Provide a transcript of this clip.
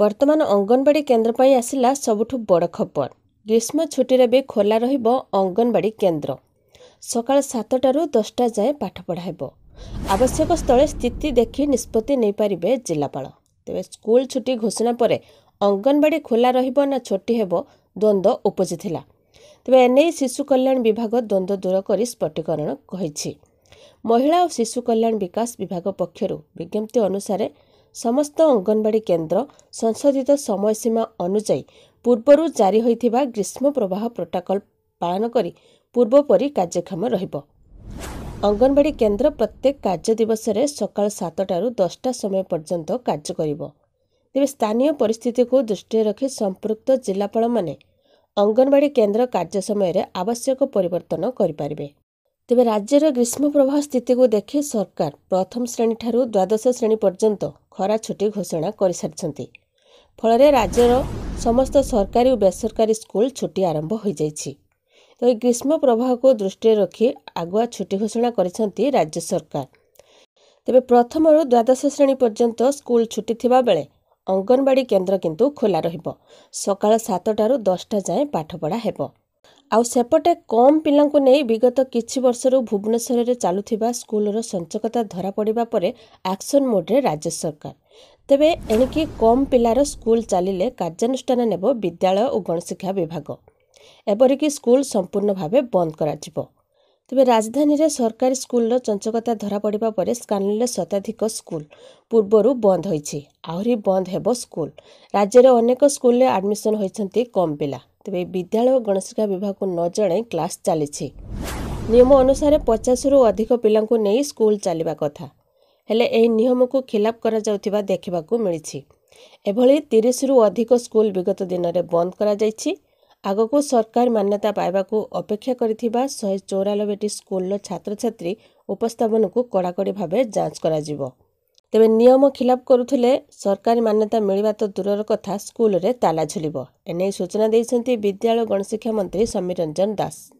ବର୍ତ୍ତମାନ ଅଙ୍ଗନବାଡ଼ି କେନ୍ଦ୍ର ପାଇଁ ଆସିଲା ସବୁଠୁ ବଡ଼ ଖବର ଗ୍ରୀଷ୍ମ ଛୁଟିରେ ବି ଖୋଲା ରହିବ ଅଙ୍ଗନବାଡ଼ି କେନ୍ଦ୍ର ସକାଳ ସାତଟାରୁ ଦଶଟା ଯାଏଁ ପାଠ ପଢ଼ା ହେବ ଆବଶ୍ୟକ ସ୍ଥଳେ ସ୍ଥିତି ଦେଖି ନିଷ୍ପତ୍ତି ନେଇପାରିବେ ଜିଲ୍ଲାପାଳ ତେବେ ସ୍କୁଲ ଛୁଟି ଘୋଷଣା ପରେ ଅଙ୍ଗନବାଡ଼ି ଖୋଲା ରହିବ ନା ଛୁଟି ହେବ ଦ୍ୱନ୍ଦ୍ୱ ଉପୁଜିଥିଲା ତେବେ ଏନେଇ ଶିଶୁ କଲ୍ୟାଣ ବିଭାଗ ଦ୍ୱନ୍ଦ୍ୱ ଦୂର କରି ସ୍ପଷ୍ଟୀକରଣ କହିଛି ମହିଳା ଓ ଶିଶୁ କଲ୍ୟାଣ ବିକାଶ ବିଭାଗ ପକ୍ଷରୁ ବିଜ୍ଞପ୍ତି ଅନୁସାରେ ସମସ୍ତ ଅଙ୍ଗନବାଡ଼ି କେନ୍ଦ୍ର ସଂଶୋଧିତ ସମୟସୀମା ଅନୁଯାୟୀ ପୂର୍ବରୁ ଜାରି ହୋଇଥିବା ଗ୍ରୀଷ୍ମ ପ୍ରବାହ ପ୍ରୋଟୋକଲ୍ ପାଳନ କରି ପୂର୍ବପରି କାର୍ଯ୍ୟକ୍ଷମ ରହିବ ଅଙ୍ଗନବାଡ଼ି କେନ୍ଦ୍ର ପ୍ରତ୍ୟେକ କାର୍ଯ୍ୟ ଦିବସରେ ସକାଳ ସାତଟାରୁ ଦଶଟା ସମୟ ପର୍ଯ୍ୟନ୍ତ କାର୍ଯ୍ୟ କରିବ ତେବେ ସ୍ଥାନୀୟ ପରିସ୍ଥିତିକୁ ଦୃଷ୍ଟିରେ ରଖି ସମ୍ପୃକ୍ତ ଜିଲ୍ଲାପାଳମାନେ ଅଙ୍ଗନବାଡ଼ି କେନ୍ଦ୍ର କାର୍ଯ୍ୟ ସମୟରେ ଆବଶ୍ୟକ ପରିବର୍ତ୍ତନ କରିପାରିବେ ତେବେ ରାଜ୍ୟର ଗ୍ରୀଷ୍ମ ପ୍ରବାହ ସ୍ଥିତିକୁ ଦେଖି ସରକାର ପ୍ରଥମ ଶ୍ରେଣୀଠାରୁ ଦ୍ୱାଦଶ ଶ୍ରେଣୀ ପର୍ଯ୍ୟନ୍ତ ଖରା ଛୁଟି ଘୋଷଣା କରିସାରିଛନ୍ତି ଫଳରେ ରାଜ୍ୟର ସମସ୍ତ ସରକାରୀ ଓ ବେସରକାରୀ ସ୍କୁଲ ଛୁଟି ଆରମ୍ଭ ହୋଇଯାଇଛି ତେବେ ଗ୍ରୀଷ୍ମ ପ୍ରବାହକୁ ଦୃଷ୍ଟିରେ ରଖି ଆଗୁଆ ଛୁଟି ଘୋଷଣା କରିଛନ୍ତି ରାଜ୍ୟ ସରକାର ତେବେ ପ୍ରଥମରୁ ଦ୍ୱାଦଶ ଶ୍ରେଣୀ ପର୍ଯ୍ୟନ୍ତ ସ୍କୁଲ ଛୁଟି ଥିବାବେଳେ ଅଙ୍ଗନବାଡ଼ି କେନ୍ଦ୍ର କିନ୍ତୁ ଖୋଲା ରହିବ ସକାଳ ସାତଟାରୁ ଦଶଟା ଯାଏଁ ପାଠପଢ଼ା ହେବ ଆଉ ସେପଟେ କମ୍ ପିଲାଙ୍କୁ ନେଇ ବିଗତ କିଛି ବର୍ଷରୁ ଭୁବନେଶ୍ୱରରେ ଚାଲୁଥିବା ସ୍କୁଲର ସଞ୍ଚକତା ଧରାପଡ଼ିବା ପରେ ଆକ୍ସନ୍ ମୋଡ଼ରେ ରାଜ୍ୟ ସରକାର ତେବେ ଏଣିକି କମ୍ ପିଲାର ସ୍କୁଲ ଚାଲିଲେ କାର୍ଯ୍ୟାନୁଷ୍ଠାନ ନେବ ବିଦ୍ୟାଳୟ ଓ ଗଣଶିକ୍ଷା ବିଭାଗ ଏପରିକି ସ୍କୁଲ ସମ୍ପୂର୍ଣ୍ଣ ଭାବେ ବନ୍ଦ କରାଯିବ ତେବେ ରାଜଧାନୀରେ ସରକାରୀ ସ୍କୁଲର ଚଞ୍ଚକତା ଧରାପଡ଼ିବା ପରେ ସ୍କାନଲରେ ଶତାଧିକ ସ୍କୁଲ ପୂର୍ବରୁ ବନ୍ଦ ହୋଇଛି ଆହୁରି ବନ୍ଦ ହେବ ସ୍କୁଲ ରାଜ୍ୟରେ ଅନେକ ସ୍କୁଲରେ ଆଡମିସନ୍ ହୋଇଛନ୍ତି କମ୍ ପିଲା ତେବେ ବିଦ୍ୟାଳୟ ଗଣଶିକ୍ଷା ବିଭାଗକୁ ନ ଜଣାଇ କ୍ଲାସ୍ ଚାଲିଛି ନିୟମ ଅନୁସାରେ ପଚାଶରୁ ଅଧିକ ପିଲାଙ୍କୁ ନେଇ ସ୍କୁଲ ଚାଲିବା କଥା ହେଲେ ଏହି ନିୟମକୁ ଖିଲାପ କରାଯାଉଥିବା ଦେଖିବାକୁ ମିଳିଛି ଏଭଳି ତିରିଶରୁ ଅଧିକ ସ୍କୁଲ ବିଗତ ଦିନରେ ବନ୍ଦ କରାଯାଇଛି ଆଗକୁ ସରକାର ମାନ୍ୟତା ପାଇବାକୁ ଅପେକ୍ଷା କରିଥିବା ଶହେ ଚଉରାନବେଟି ସ୍କୁଲର ଛାତ୍ରଛାତ୍ରୀ ଉପସ୍ଥାପନକୁ କଡ଼ାକଡ଼ି ଭାବେ ଯାଞ୍ଚ କରାଯିବ ତେବେ ନିୟମ ଖିଲାପ କରୁଥିଲେ ସରକାରୀ ମାନ୍ୟତା ମିଳିବା ତ ଦୂରର କଥା ସ୍କୁଲରେ ତାଲା ଝୁଲିବ ଏନେଇ ସୂଚନା ଦେଇଛନ୍ତି ବିଦ୍ୟାଳୟ ଗଣଶିକ୍ଷା ମନ୍ତ୍ରୀ ସମୀର ରଞ୍ଜନ ଦାସ